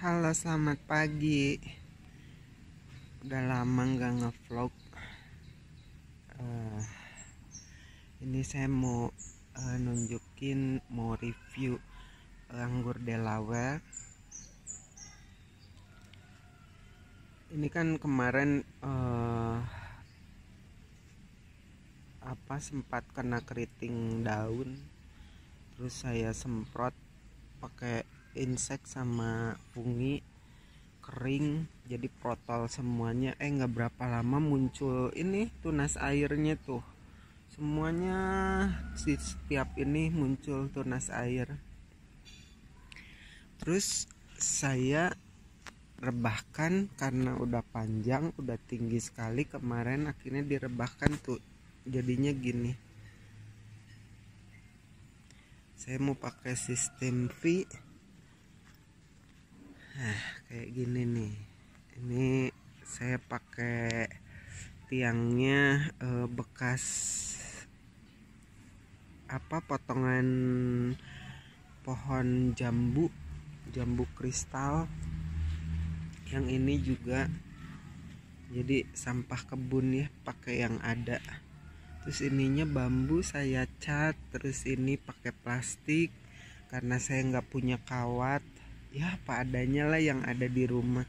Halo selamat pagi Udah lama gak ngevlog uh, Ini saya mau uh, nunjukin Mau review Anggur Delaware Ini kan kemarin uh, Apa sempat kena keriting daun Terus saya semprot pakai Insect sama fungi kering jadi protol semuanya eh nggak berapa lama muncul ini tunas airnya tuh semuanya di setiap ini muncul tunas air terus saya rebahkan karena udah panjang udah tinggi sekali kemarin akhirnya direbahkan tuh jadinya gini saya mau pakai sistem V nah kayak gini nih ini saya pakai tiangnya eh, bekas apa potongan pohon jambu jambu kristal yang ini juga jadi sampah kebun ya pakai yang ada terus ininya bambu saya cat terus ini pakai plastik karena saya nggak punya kawat ya apa adanya lah yang ada di rumah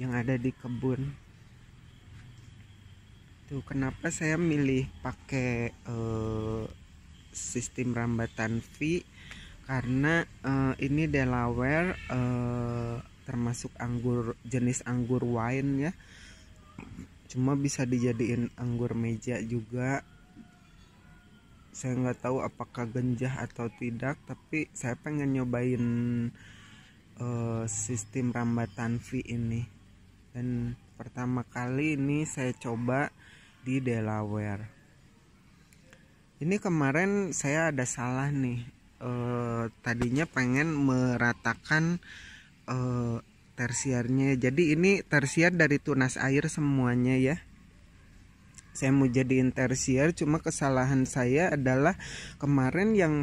yang ada di kebun tuh kenapa saya milih pakai uh, sistem rambatan V karena uh, ini Delaware uh, termasuk anggur jenis anggur wine ya cuma bisa dijadiin anggur meja juga saya nggak tahu apakah genjah atau tidak tapi saya pengen nyobain uh, sistem rambatan V ini dan pertama kali ini saya coba di Delaware ini kemarin saya ada salah nih uh, tadinya pengen meratakan uh, tersiarnya jadi ini tersiar dari tunas air semuanya ya saya mau jadi tersier cuma kesalahan saya adalah kemarin yang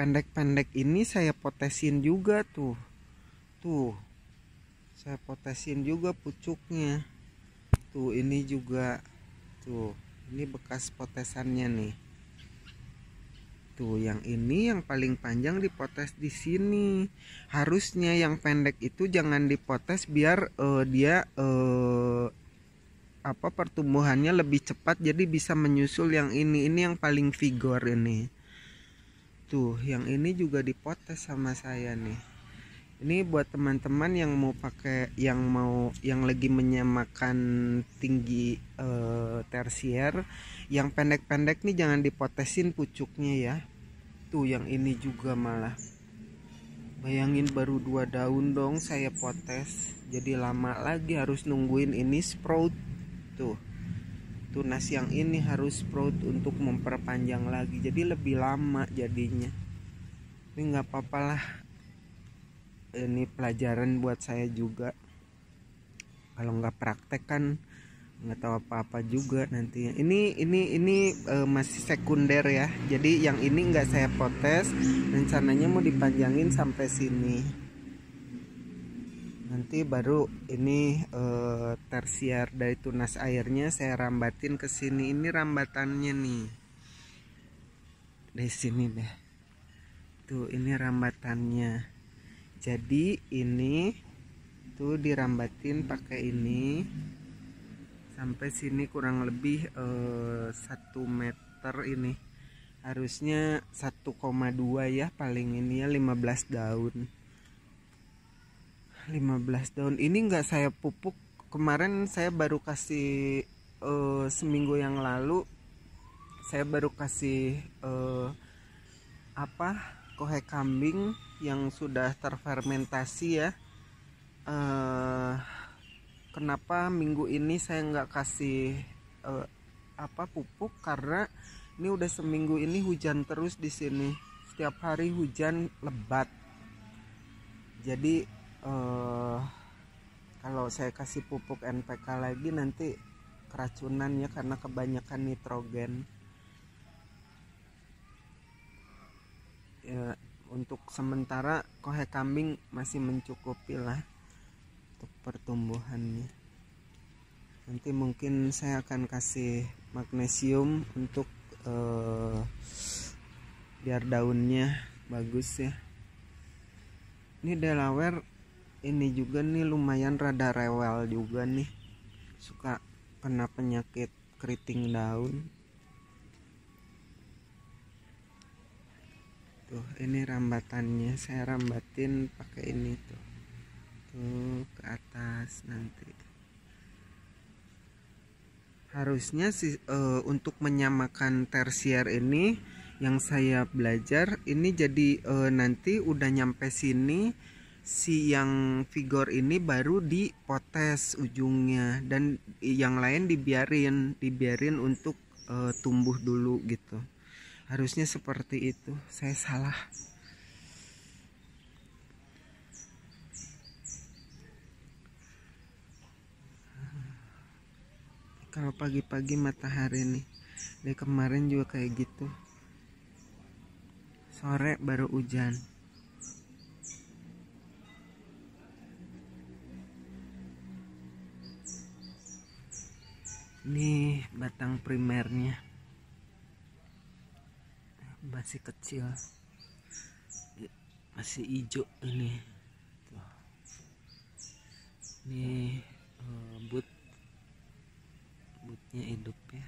pendek-pendek ini saya potesin juga tuh tuh saya potesin juga pucuknya tuh ini juga tuh ini bekas potesannya nih tuh yang ini yang paling panjang dipotes di sini harusnya yang pendek itu jangan dipotes biar uh, dia uh, apa pertumbuhannya lebih cepat jadi bisa menyusul yang ini ini yang paling vigor ini tuh yang ini juga dipotes sama saya nih ini buat teman-teman yang mau pakai yang mau yang lagi menyamakan tinggi eh, tersier yang pendek-pendek nih jangan dipotesin pucuknya ya tuh yang ini juga malah Bayangin baru dua daun dong saya potes. Jadi lama lagi harus nungguin ini sprout tuh tunas yang ini harus sprout untuk memperpanjang lagi jadi lebih lama jadinya ini nggak apa lah ini pelajaran buat saya juga kalau nggak praktek kan nggak tahu apa-apa juga nantinya ini ini ini e, masih sekunder ya jadi yang ini nggak saya potes rencananya mau dipanjangin sampai sini nanti baru ini e, tersiar dari tunas airnya saya rambatin ke sini ini rambatannya nih dari sini deh tuh ini rambatannya jadi ini tuh dirambatin pakai ini sampai sini kurang lebih eh, satu 1 meter ini harusnya 1,2 ya paling ini ya 15 daun 15 daun ini nggak saya pupuk kemarin saya baru kasih uh, seminggu yang lalu saya baru kasih uh, apa kohe kambing yang sudah terfermentasi ya uh, kenapa minggu ini saya nggak kasih uh, apa pupuk karena ini udah seminggu ini hujan terus di sini setiap hari hujan lebat jadi uh, kalau saya kasih pupuk NPK lagi nanti keracunan ya karena kebanyakan nitrogen ya untuk sementara kohe kambing masih mencukupi lah untuk pertumbuhannya nanti mungkin saya akan kasih magnesium untuk uh, biar daunnya bagus ya ini Delaware ini juga nih lumayan rada rewel juga nih suka kena penyakit keriting daun tuh ini rambatannya saya rambatin pakai ini tuh tuh ke atas nanti harusnya sih uh, untuk menyamakan tersier ini yang saya belajar ini jadi uh, nanti udah nyampe sini si yang figur ini baru dipotes ujungnya dan yang lain dibiarin dibiarin untuk e, tumbuh dulu gitu harusnya seperti itu saya salah kalau pagi-pagi matahari nih dari kemarin juga kayak gitu sore baru hujan ini batang primernya masih kecil masih hijau ini ini eh, but butnya hidup ya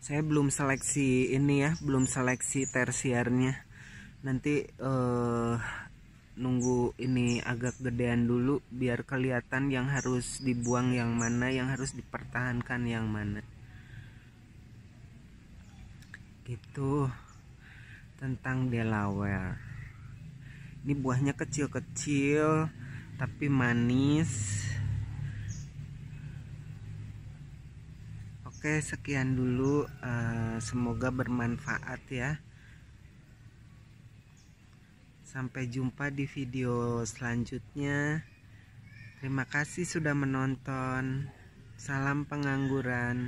saya belum seleksi ini ya belum seleksi tersiarnya nanti uh, nunggu ini agak gedean dulu biar kelihatan yang harus dibuang yang mana yang harus dipertahankan yang mana gitu tentang Delaware ini buahnya kecil-kecil tapi manis oke sekian dulu eh, semoga bermanfaat ya Sampai jumpa di video selanjutnya. Terima kasih sudah menonton. Salam pengangguran.